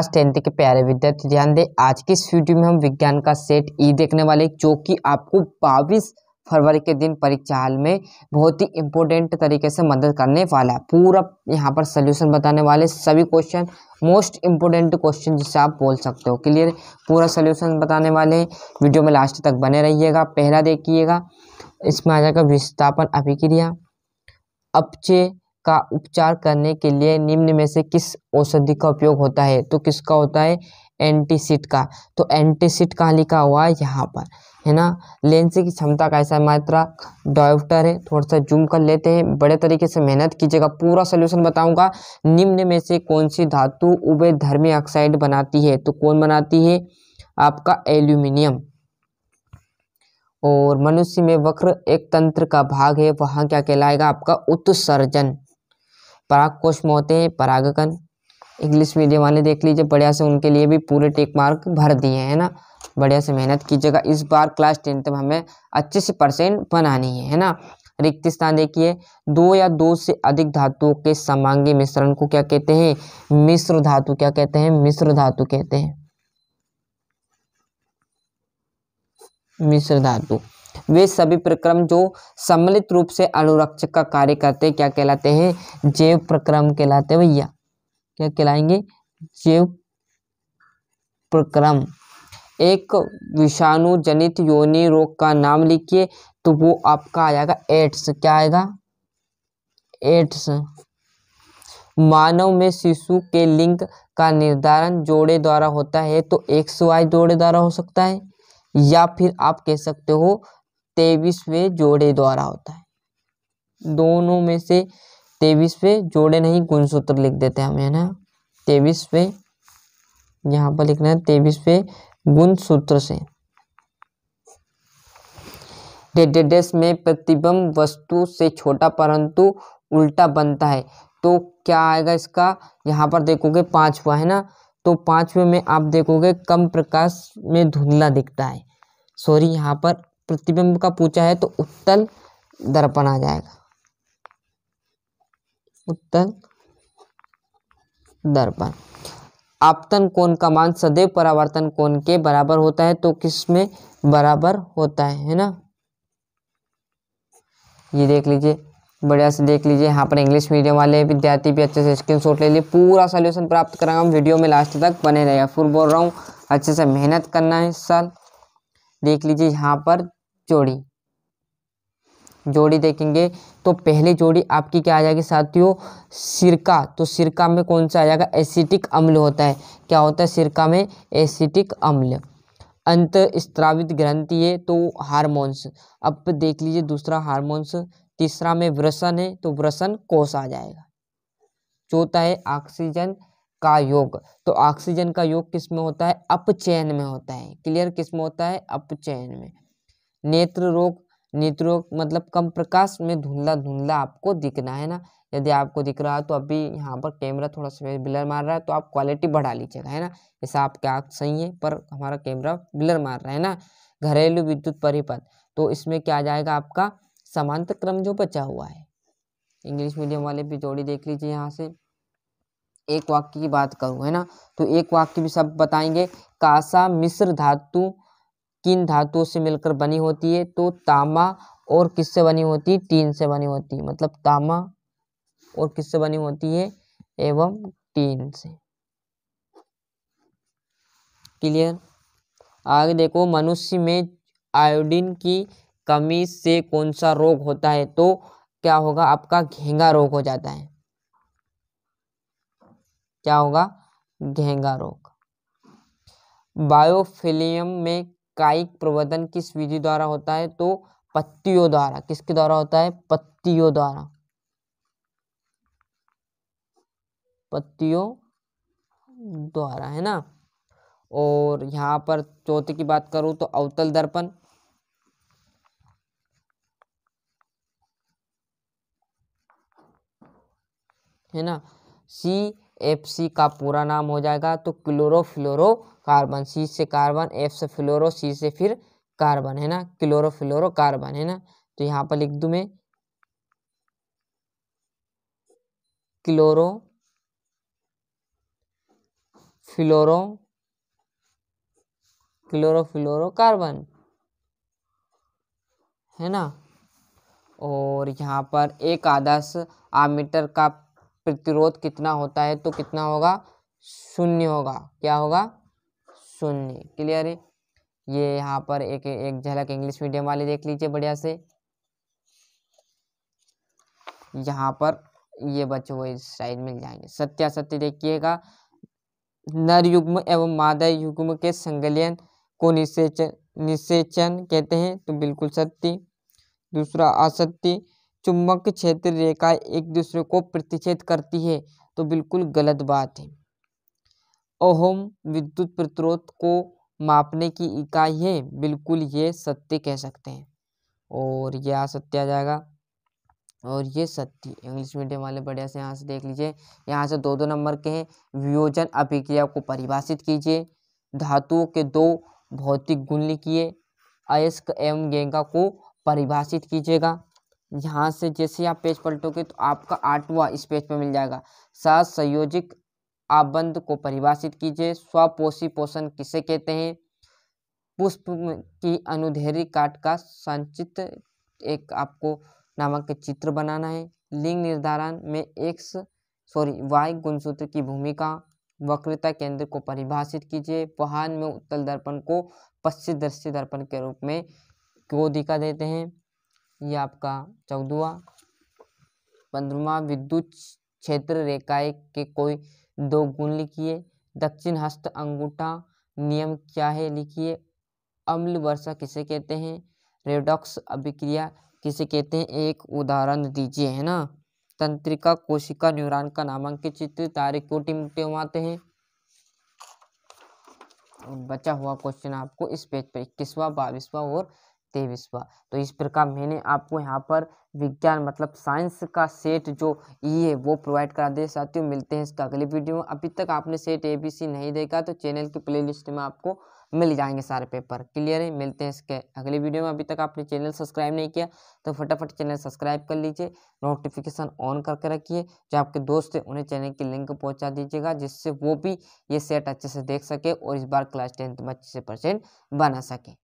class tenth के प्यारे विद्यार्थी ध्यान दें आज के इस वीडियो में हम विज्ञान का सेट ई देखने वाले जो कि आपको बाईस फरवरी के दिन परीक्षा हाल में बहुत ही इंपॉर्टेंट तरीके से मदद करने वाला है पूरा यहाँ पर सोल्यूशन बताने वाले सभी क्वेश्चन मोस्ट इंपॉर्टेंट क्वेश्चन जिसे आप बोल सकते हो क्लियर पूरा सोल्यूशन बताने वाले वीडियो में लास्ट तक बने रहिएगा पहला देखिएगा इसमें आ जाएगा विस्थापन अभिक्रिया अपचे का उपचार करने के लिए निम्न में से किस औषधि का उपयोग होता है तो किसका होता है एंटीसिड का तो एंटीसिड कहाँ लिखा हुआ है यहाँ पर है ना लेंस की क्षमता का ऐसा मात्रा डॉक्टर है थोड़ा सा जूम कर लेते हैं बड़े तरीके से मेहनत कीजिएगा पूरा सोल्यूशन बताऊंगा निम्न में से कौन सी धातु उबे धर्मी ऑक्साइड बनाती है तो कौन बनाती है आपका एल्यूमिनियम और मनुष्य में वक्र एक तंत्र का भाग है वहाँ क्या कहलाएगा आपका उत्सर्जन पराग कोश में होते हैं परागकन इंग्लिश मीडियम वाले देख लीजिए बढ़िया से उनके लिए भी पूरे टेक मार्क भर दिए हैं ना बढ़िया से मेहनत कीजिएगा इस बार क्लास टेंथ में हमें अच्छे से परसेंट बनानी है है ना रिक्त स्थान देखिए दो या दो से अधिक धातुओं के समांगी मिश्रण को क्या कहते हैं मिश्र धातु क्या कहते हैं मिश्र धातु कहते हैं मिश्र धातु वे सभी प्रक्रम जो सम्मिलित रूप से अनुरक्षक का कार्य करते हैं क्या कहलाते हैं जैव प्रक्रम कहलाते हैं भैया क्या कहलाएंगे जैव प्रक्रम एक विषाणु जनित योनि रोग का नाम लिखिए तो वो आपका आ जाएगा एड्स क्या आएगा एड्स मानव में शिशु के लिंग का निर्धारण जोड़े द्वारा होता है तो एक्स वाई जोड़े द्वारा हो सकता है या फिर आप कह सकते हो तेईसवें जोड़े द्वारा होता है दोनों में से तेईसवें जोड़े नहीं गुणसूत्र लिख देते हैं हमें है ना तेईसवें यहाँ पर लिखना है तेईसवें गुणसूत्र से डेडेडेस में प्रतिबंब वस्तु से छोटा परंतु उल्टा बनता है तो क्या आएगा इसका यहाँ पर देखोगे पांचवा है ना तो पांचवे में आप देखोगे कम प्रकाश में धुंधला दिखता है सॉरी यहाँ पर प्रतिबिंब का पूछा है तो उत्तल दर्पण आ जाएगा उत्तल दर्पण आपतन कोण का मान सदैव परावर्तन कोण के बराबर होता है तो किस में बराबर होता है है ना ये देख लीजिए बढ़िया से देख लीजिए यहाँ पर इंग्लिश मीडियम वाले विद्यार्थी भी अच्छे से स्क्रीनशॉट ले लिए पूरा सोल्यूशन प्राप्त कराऊंगा वीडियो में लास्ट तक बने रहेगा फिर बोल रहा हूँ अच्छे से मेहनत करना है इस साल देख लीजिए यहाँ पर जोड़ी जोड़ी देखेंगे तो पहली जोड़ी आपकी क्या आ जाएगी साथियों सिरका तो सिरका में कौन सा आ जाएगा एसिटिक अम्ल होता है क्या होता है सिरका में एसिटिक अम्ल अंत स्त्रावित ग्रंथि है तो हार्मोन्स अब देख लीजिए दूसरा हार्मोन्स तीसरा में व्रसन है तो व्रसन कोष आ जाएगा चौथा है ऑक्सीजन का योग तो ऑक्सीजन का योग किस में होता है अपचयन में होता है क्लियर किस में होता है अपचयन में नेत्र रोग नेत्र रोग मतलब कम प्रकाश में धुंधला धुंधला आपको दिखना है ना यदि आपको दिख रहा है तो अभी यहाँ पर कैमरा थोड़ा सा ब्लर मार रहा है तो आप क्वालिटी बढ़ा लीजिएगा है ना ऐसा आपके आँख सही है पर हमारा कैमरा ब्लर मार रहा है ना घरेलू विद्युत परिपथ तो इसमें क्या आ जाएगा आपका समांतर क्रम जो बचा हुआ है इंग्लिश मीडियम वाले भी जोड़ी देख लीजिए यहाँ से एक वाक्य की बात करूँ है ना तो एक वाक्य भी सब बताएंगे कासा मिश्र धातु किन धातुओं से मिलकर बनी होती है तो तामा और किससे बनी होती है टीन से बनी होती है मतलब तामा और किससे बनी होती है एवं टीन से क्लियर आगे देखो मनुष्य में आयोडीन की कमी से कौन सा रोग होता है तो क्या होगा आपका घेंगा रोग हो जाता है क्या होगा घेंगा रोग बायोफिलियम में कायिक प्रवर्धन किस विधि द्वारा होता है तो पत्तियों द्वारा किसके द्वारा होता है पत्तियों द्वारा पत्तियों द्वारा है ना और यहाँ पर चौथे की बात करूँ तो अवतल दर्पण है ना सी एफ सी का पूरा नाम हो जाएगा तो क्लोरोफ्लोरो कार्बन सी से कार्बन एफ से फ्लोरो सी से फिर कार्बन है ना क्लोरोफ्लोरो कार्बन है ना तो यहाँ पर लिख दू मैं क्लोरो फ्लोरो क्लोरोफ्लोरो कार्बन है ना और यहाँ पर एक आदर्श आमीटर का प्रतिरोध कितना होता है तो कितना होगा शून्य होगा क्या होगा शून्य क्लियर है ये यहाँ पर एक एक झलक इंग्लिश मीडियम वाले देख लीजिए बढ़िया से यहाँ पर ये बच्चों को इस साइड मिल जाएंगे सत्या सत्य देखिएगा नर युग्म एवं मादा युग्म के संगलियन को निषेचन निषेचन कहते हैं तो बिल्कुल सत्य दूसरा असत्य चुंबक क्षेत्र रेखा एक दूसरे को प्रतिच्छेद करती है तो बिल्कुल गलत बात है ओहम विद्युत प्रतिरोध को मापने की इकाई है बिल्कुल ये सत्य कह सकते हैं और ये असत्य आ जाएगा और ये सत्य इंग्लिश मीडियम वाले बढ़िया से यहाँ से देख लीजिए यहाँ से दो दो नंबर के हैं वियोजन अभिक्रिया को परिभाषित कीजिए धातुओं के दो भौतिक गुण लिखिए अयस्क एवं गेंगा को परिभाषित कीजिएगा यहाँ से जैसे आप पेज पलटोगे तो आपका आठवां इस पेज पर मिल जाएगा सात संयोजिक आबंध को परिभाषित कीजिए स्वपोषी पोषण किसे कहते हैं पुष्प की अनुधेरी काट का संचित एक आपको नामक चित्र बनाना है लिंग निर्धारण में एक्स सॉरी वाई गुणसूत्र की भूमिका वक्रता केंद्र को परिभाषित कीजिए वाहन में उत्तल दर्पण को पश्चिम दृश्य दर्पण के रूप में क्यों दिखा देते हैं ये आपका चौदवा पंद्रवा विद्युत क्षेत्र रेखाएं के कोई दो गुण लिखिए दक्षिण हस्त अंगूठा नियम क्या है लिखिए अम्ल वर्षा किसे कहते हैं रेडॉक्स अभिक्रिया किसे कहते हैं एक उदाहरण दीजिए है ना तंत्रिका कोशिका न्यूरॉन का नामांकित चित्र तारे क्यों टिमटे आते हैं बचा हुआ क्वेश्चन आपको इस पेज पर इक्कीसवा बाईसवा और तेईसवा तो इस प्रकार मैंने आपको यहाँ पर विज्ञान मतलब साइंस का सेट जो ई है वो प्रोवाइड करा दे साथियों मिलते हैं इसका अगले वीडियो में अभी तक आपने सेट ए बी सी नहीं देखा तो चैनल की प्लेलिस्ट में आपको मिल जाएंगे सारे पेपर क्लियर है मिलते हैं इसके अगले वीडियो में अभी तक आपने चैनल सब्सक्राइब नहीं किया तो फटाफट चैनल सब्सक्राइब कर लीजिए नोटिफिकेशन ऑन करके रखिए जो आपके दोस्त हैं उन्हें चैनल की लिंक पहुंचा दीजिएगा जिससे वो भी ये सेट अच्छे से देख सके और इस बार क्लास टेंथ में अच्छे से परसेंट बना सके